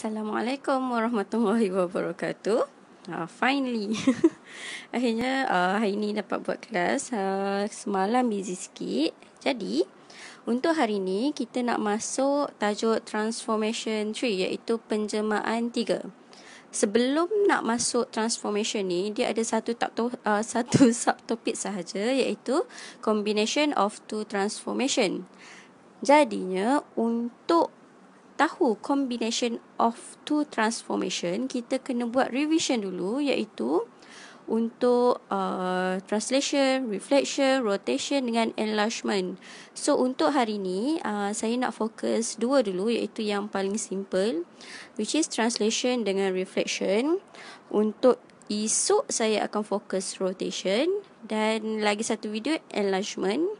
Assalamualaikum warahmatullahi wabarakatuh. Uh, finally. Akhirnya uh, hari ni dapat buat kelas. Uh, semalam busy sikit. Jadi, untuk hari ni kita nak masuk tajuk transformation 3 iaitu penjemaan 3. Sebelum nak masuk transformation ni, dia ada satu tak uh, satu subtopik sahaja iaitu combination of two transformation. Jadinya untuk tahu combination of two transformation, kita kena buat revision dulu iaitu untuk uh, translation, reflection, rotation dengan enlargement. So untuk hari ni, uh, saya nak fokus dua dulu iaitu yang paling simple which is translation dengan reflection. Untuk esok saya akan fokus rotation dan lagi satu video enlargement.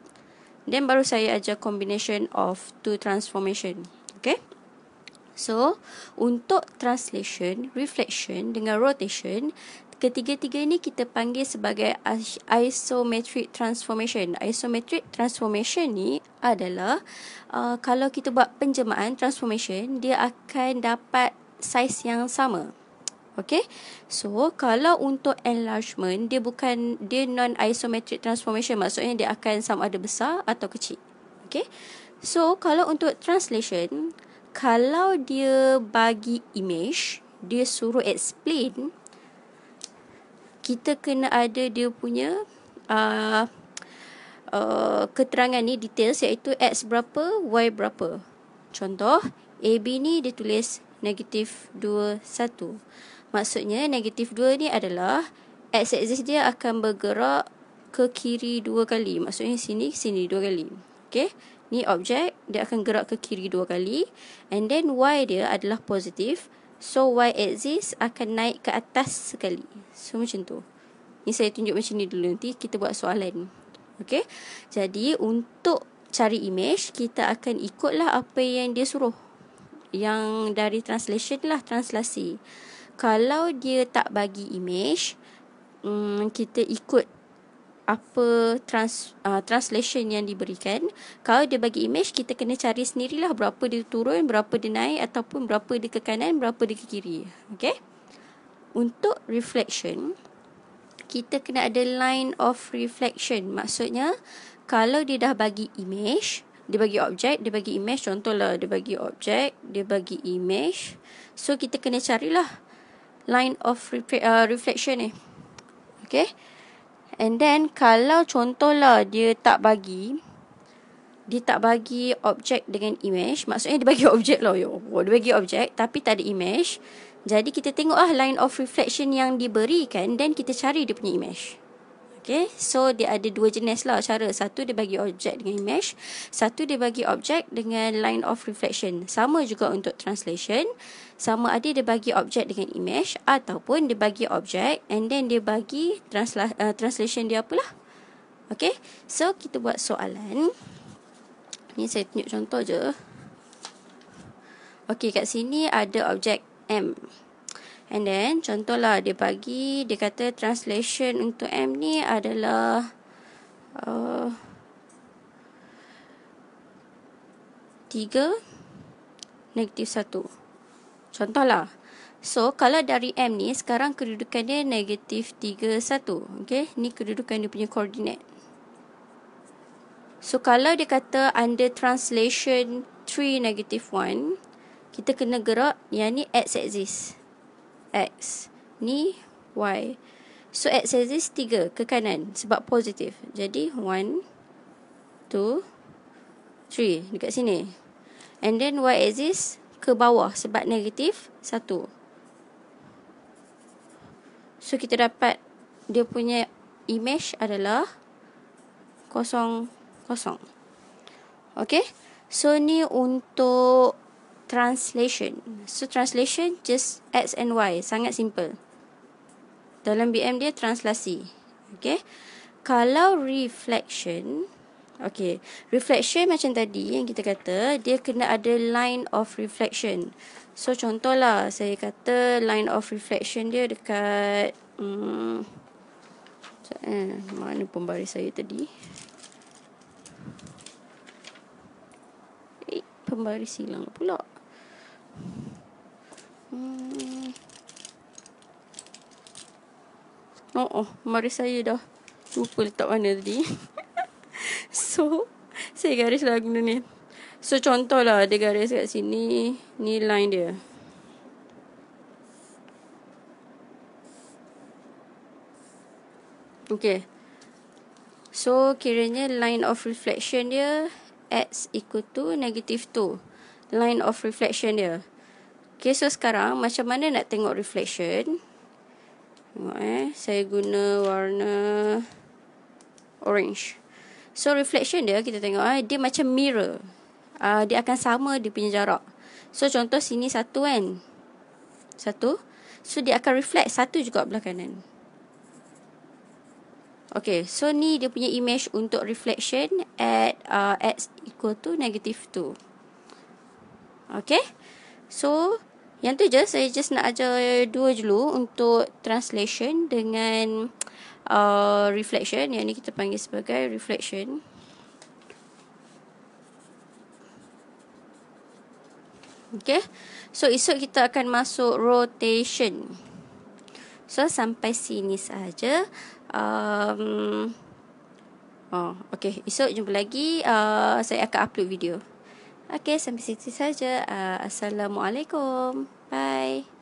Then baru saya ajar combination of two transformation. Okay. So, untuk translation, reflection dengan rotation, ketiga-tiga ini kita panggil sebagai isometric transformation. Isometric transformation ni adalah uh, kalau kita buat penjemaan transformation, dia akan dapat saiz yang sama. Okay, so kalau untuk enlargement, dia bukan, dia non-isometric transformation, maksudnya dia akan sama ada besar atau kecil. Okay, so kalau untuk translation, kalau dia bagi image, dia suruh explain, kita kena ada dia punya uh, uh, keterangan ni details iaitu X berapa, Y berapa. Contoh, A b ni dia tulis negatif 2, 1. Maksudnya negatif 2 ni adalah X axis dia akan bergerak ke kiri 2 kali. Maksudnya sini, sini 2 kali. Okay ni objek dia akan gerak ke kiri dua kali and then y dia adalah positif so y axis akan naik ke atas sekali so macam tu ni saya tunjuk macam ni dulu nanti kita buat soalan okey jadi untuk cari image kita akan ikutlah apa yang dia suruh yang dari translation lah translasi kalau dia tak bagi image Hmm, kita ikut apa trans, uh, translation yang diberikan. Kalau dia bagi image, kita kena cari sendirilah berapa dia turun, berapa dia naik ataupun berapa dia ke kanan, berapa dia ke kiri. Okay? Untuk reflection, kita kena ada line of reflection. Maksudnya, kalau dia dah bagi image, dia bagi objek, dia bagi image. Contohlah, dia bagi objek, dia bagi image. So, kita kena carilah line of re- uh, reflection ni. Okay? And then kalau contohlah dia tak bagi dia tak bagi objek dengan image. Maksudnya dia bagi objek lah. yo, oh, oh, Dia bagi objek tapi tak ada image. Jadi kita tengoklah line of reflection yang diberikan. Then kita cari dia punya image. Okay, so dia ada dua jenis lah cara. Satu dia bagi objek dengan image. Satu dia bagi objek dengan line of reflection. Sama juga untuk translation. Sama ada dia bagi objek dengan image ataupun dia bagi objek and then dia bagi transla- uh, translation dia apalah. Okay, so kita buat soalan. Ni saya tunjuk contoh je. Okay, kat sini ada objek M. And then contohlah dia bagi dia kata translation untuk M ni adalah uh, tiga negatif satu. Contohlah. So, kalau dari M ni, sekarang kedudukan dia negatif tiga satu Okay? Ni kedudukan dia punya koordinat. So, kalau dia kata under translation three negatif one kita kena gerak yang ni x-axis. X. Ni Y. So X axis 3 ke kanan sebab positif. Jadi 1, 2, 3 dekat sini. And then Y axis ke bawah sebab negatif 1. So kita dapat dia punya image adalah kosong kosong. Okay. So ni untuk translation. So translation just X and Y, sangat simple. Dalam BM dia translasi. Okay. Kalau reflection, okay. Reflection macam tadi yang kita kata, dia kena ada line of reflection. So contohlah, saya kata line of reflection dia dekat, hmm, eh, mana pembaris saya tadi? Eh, pembaris silang pula. Oh, oh, mari saya dah lupa letak mana tadi. so, saya garis lagi guna ni. So, contohlah dia garis kat sini. Ni line dia. Okay. So, kiranya line of reflection dia X equal to negative 2. Line of reflection dia. Okay, so sekarang macam mana nak tengok reflection? Tengok eh, saya guna warna orange. So reflection dia kita tengok eh, dia macam mirror. Uh, dia akan sama dia punya jarak. So contoh sini satu kan. Satu. So dia akan reflect satu juga belah kanan. Okay, so ni dia punya image untuk reflection at uh, ah, x equal to negative 2. Okay, so yang tu je saya just nak ajar dua dulu untuk translation dengan uh, reflection. Yang ni kita panggil sebagai reflection. Okay. So esok kita akan masuk rotation. So sampai sini sahaja. Um, oh, okay. Esok jumpa lagi. Uh, saya akan upload video. Okey, sampai situ saja. Uh, Assalamualaikum. Bye.